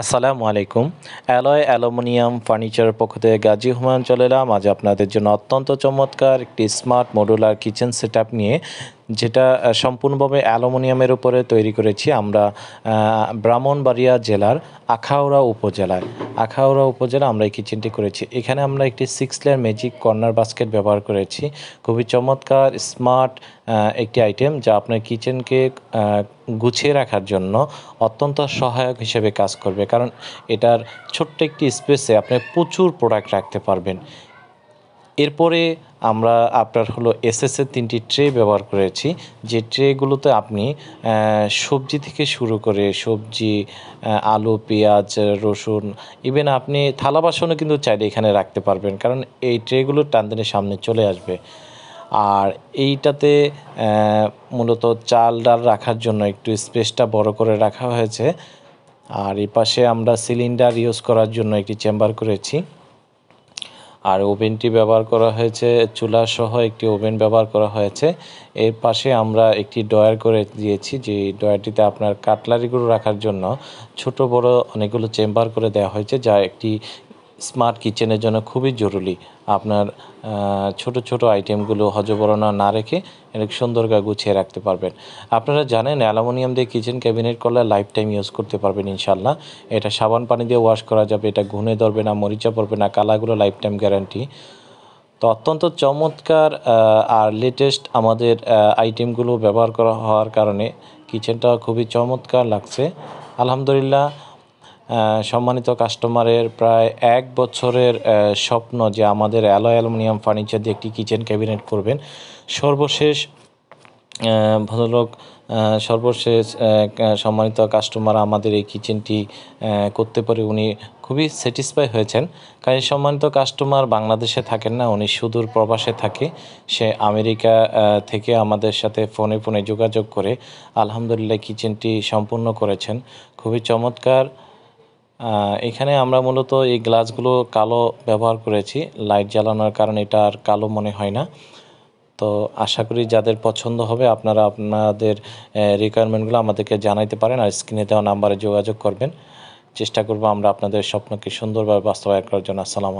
আসসালামু আলাইকুম alloy aluminium furniture পক্ষ থেকে গাজী হুমায়ুন চলে এলাম আজ আপনাদের জন্য অত্যন্ত চমৎকার একটি স্মার্ট মডুলার কিচেন সেট নিয়ে যেটা সম্পূর্ণভাবে অ্যালুমিনিয়ামের উপরে তৈরি করেছি আমরা ব্রাহ্মণবাড়িয়া জেলার আখাউড়া উপজেলায় আখাউড়া উপজেলা আমরা এই কিচেনটি করেছি এখানে আমরা একটি six layer magic corner basket ব্যবহার করেছি খুবই চমৎকার স্মার্ট একটি আইটেম যা আপনার কিচেনকে গুছিয়ে রাখার জন্য অত্যন্ত সহায়ক হিসেবে কাজ করবে কারণ এটার ছোট্ট একটি স্পেসে আপনি প্রচুর প্রোডাক্ট রাখতে পারবেন এরপরে আমরা আপনার হলো এসএসের তিনটি ট্রে ব্যবহার করেছি যে ট্রেগুলোতে আপনি সবজি থেকে শুরু করে সবজি আলু পেঁয়াজ রসুন ইভেন আপনি থালা বাসনও কিন্তু চাইলে এখানে রাখতে পারবেন কারণ এই ট্রেগুলো টানদিনের সামনে চলে আসবে আর এইটাতে মূলত চাল ডাল রাখার জন্য একটু স্পেসটা বড় করে রাখা হয়েছে আর এ পাশে আমরা সিলিন্ডার ইউজ করার জন্য একটি চেম্বার করেছি আর ওভেনটি ব্যবহার করা হয়েছে সহ একটি ওভেন ব্যবহার করা হয়েছে এর পাশে আমরা একটি ডয়ার করে দিয়েছি যে ডয়ারটিতে আপনার কাটলারিগুলো রাখার জন্য ছোট বড় অনেকগুলো চেম্বার করে দেওয়া হয়েছে যা একটি স্মার্ট কিচেনের জন্য খুবই জরুরি আপনার ছোট ছোট আইটেমগুলো হজবরণা না রেখে অনেক সুন্দর করে গুছিয়ে রাখতে পারবেন আপনারা জানেন অ্যালুমিনিয়াম দিয়ে কিচেন ক্যাবিনেট করলে লাইফ টাইম ইউজ করতে পারবেন ইনশাল্লাহ এটা সাবান পানি দিয়ে ওয়াশ করা যাবে এটা ঘুনে ধরবে না মরিচা পড়বে না কালাগুলো লাইফ টাইম গ্যারান্টি তো অত্যন্ত চমৎকার আর লেটেস্ট আমাদের আইটেমগুলো ব্যবহার করা হওয়ার কারণে কিচেনটা খুবই চমৎকার লাগছে আলহামদুলিল্লাহ সম্মানিত কাস্টমারের প্রায় এক বছরের স্বপ্ন যে আমাদের অ্যালো অ্যালুমিনিয়াম ফার্নিচার দিয়ে একটি কিচেন ক্যাবিনেট করবেন সর্বশেষ ভদ্রলোক সর্বশেষ সম্মানিত কাস্টমার আমাদের এই কিচেনটি করতে পারে উনি খুবই স্যাটিসফাই হয়েছেন কারণ সম্মানিত কাস্টমার বাংলাদেশে থাকেন না উনি সুদূর প্রবাসে থাকে সে আমেরিকা থেকে আমাদের সাথে ফোনে ফোনে যোগাযোগ করে আলহামদুলিল্লাহ কিচেনটি সম্পূর্ণ করেছেন খুবই চমৎকার এখানে আমরা মূলত এই গ্লাসগুলো কালো ব্যবহার করেছি লাইট জ্বালানোর কারণে এটা আর কালো মনে হয় না তো আশা করি যাদের পছন্দ হবে আপনারা আপনাদের রিকোয়ারমেন্টগুলো আমাদেরকে জানাইতে পারেন আর স্ক্রিনে দেওয়া নাম্বারে যোগাযোগ করবেন চেষ্টা করব আমরা আপনাদের স্বপ্নকে সুন্দরভাবে বাস্তবায়ন করার জন্য আসসালাম